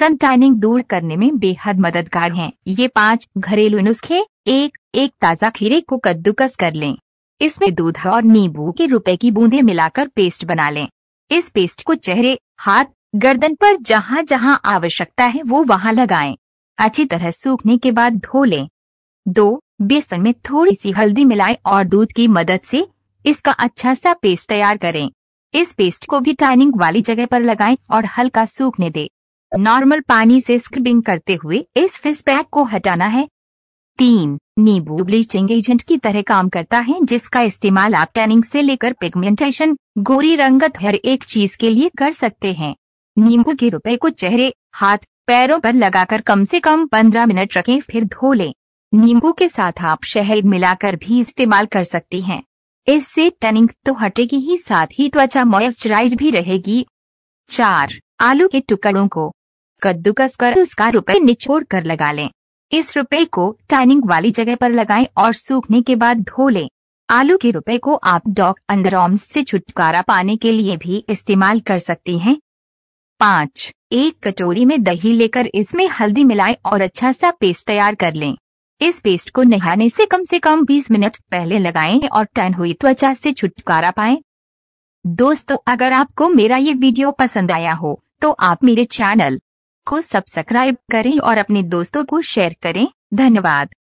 सन टाइनिंग दूर करने में बेहद मददगार हैं। ये पांच घरेलू नुस्खे एक एक ताज़ा खीरे को कद्दूकस कर लें इसमें दूध और नींबू के रुपए की बूंदे मिलाकर पेस्ट बना लें इस पेस्ट को चेहरे हाथ गर्दन पर जहाँ जहाँ आवश्यकता है वो वहाँ लगाएं। अच्छी तरह सूखने के बाद धो लें दो बेसन में थोड़ी सी हल्दी मिलाएं और दूध की मदद से इसका अच्छा सा पेस्ट तैयार करें इस पेस्ट को भी टाइनिंग वाली जगह पर लगाएं और हल्का सूखने दें। नॉर्मल पानी से स्क्रबिंग करते हुए इस फिस पैक को हटाना है तीन नींबू ब्लीचिंग एजेंट की तरह काम करता है जिसका इस्तेमाल आप टैनिंग से लेकर पिगमेंटेशन गोरी रंगत हर एक चीज के लिए कर सकते हैं नींबू के रुपए को चेहरे हाथ पैरों पर लगाकर कम से कम 15 मिनट रखें फिर धो लें नींबू के साथ आप शहद मिलाकर भी इस्तेमाल कर सकते हैं इससे टनिंग तो हटेगी ही साथ ही त्वचा मॉइस्चराइज भी रहेगी चार आलू के टुकड़ों को कद्दूकस कर उसका रुपए निचोड़ कर लगा लें इस रुपए को टाइनिंग वाली जगह पर लगाएं और सूखने के बाद धो लें आलू के रुपए को आप डॉक अंडरआर्म्स से छुटकारा पाने के लिए भी इस्तेमाल कर सकती हैं पाँच एक कटोरी में दही लेकर इसमें हल्दी मिलाएं और अच्छा सा पेस्ट तैयार कर लें इस पेस्ट को नहाने से कम से कम 20 मिनट पहले लगाएं और टन हुई त्वचा से छुटकारा पाएं। दोस्तों अगर आपको मेरा ये वीडियो पसंद आया हो तो आप मेरे चैनल को सब्सक्राइब करें और अपने दोस्तों को शेयर करें धन्यवाद